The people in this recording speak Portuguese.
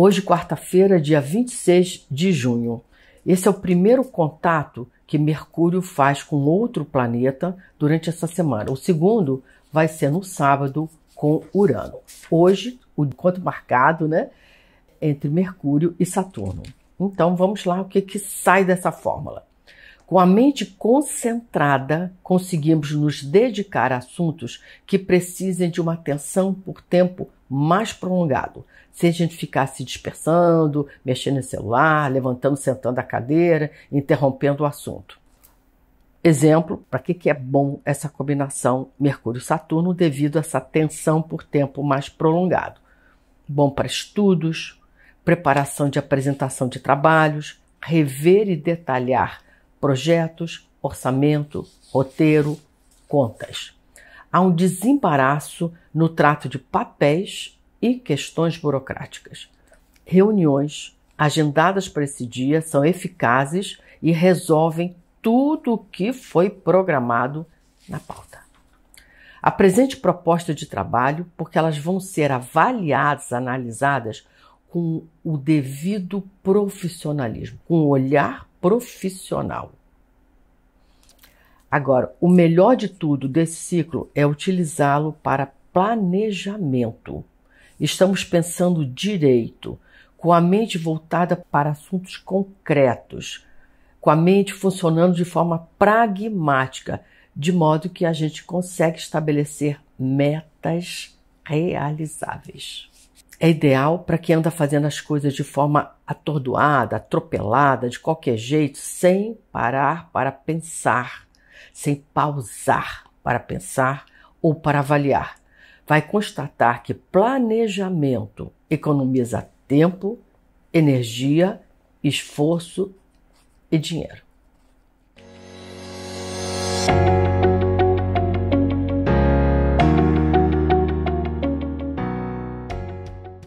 Hoje, quarta-feira, dia 26 de junho. Esse é o primeiro contato que Mercúrio faz com outro planeta durante essa semana. O segundo vai ser no sábado com Urano. Hoje, o encontro marcado, né, entre Mercúrio e Saturno. Então, vamos lá, o que que sai dessa fórmula? Com a mente concentrada, conseguimos nos dedicar a assuntos que precisem de uma atenção por tempo mais prolongado. Se a gente ficar se dispersando, mexendo no celular, levantando, sentando a cadeira, interrompendo o assunto. Exemplo, para que, que é bom essa combinação Mercúrio-Saturno devido a essa tensão por tempo mais prolongado? Bom para estudos, preparação de apresentação de trabalhos, rever e detalhar projetos, orçamento, roteiro, contas há um desembaraço no trato de papéis e questões burocráticas. Reuniões agendadas para esse dia são eficazes e resolvem tudo o que foi programado na pauta. Apresente propostas de trabalho, porque elas vão ser avaliadas, analisadas com o devido profissionalismo, com o olhar profissional. Agora, o melhor de tudo desse ciclo é utilizá-lo para planejamento. Estamos pensando direito, com a mente voltada para assuntos concretos, com a mente funcionando de forma pragmática, de modo que a gente consegue estabelecer metas realizáveis. É ideal para quem anda fazendo as coisas de forma atordoada, atropelada, de qualquer jeito, sem parar para pensar sem pausar para pensar ou para avaliar. Vai constatar que planejamento economiza tempo, energia, esforço e dinheiro.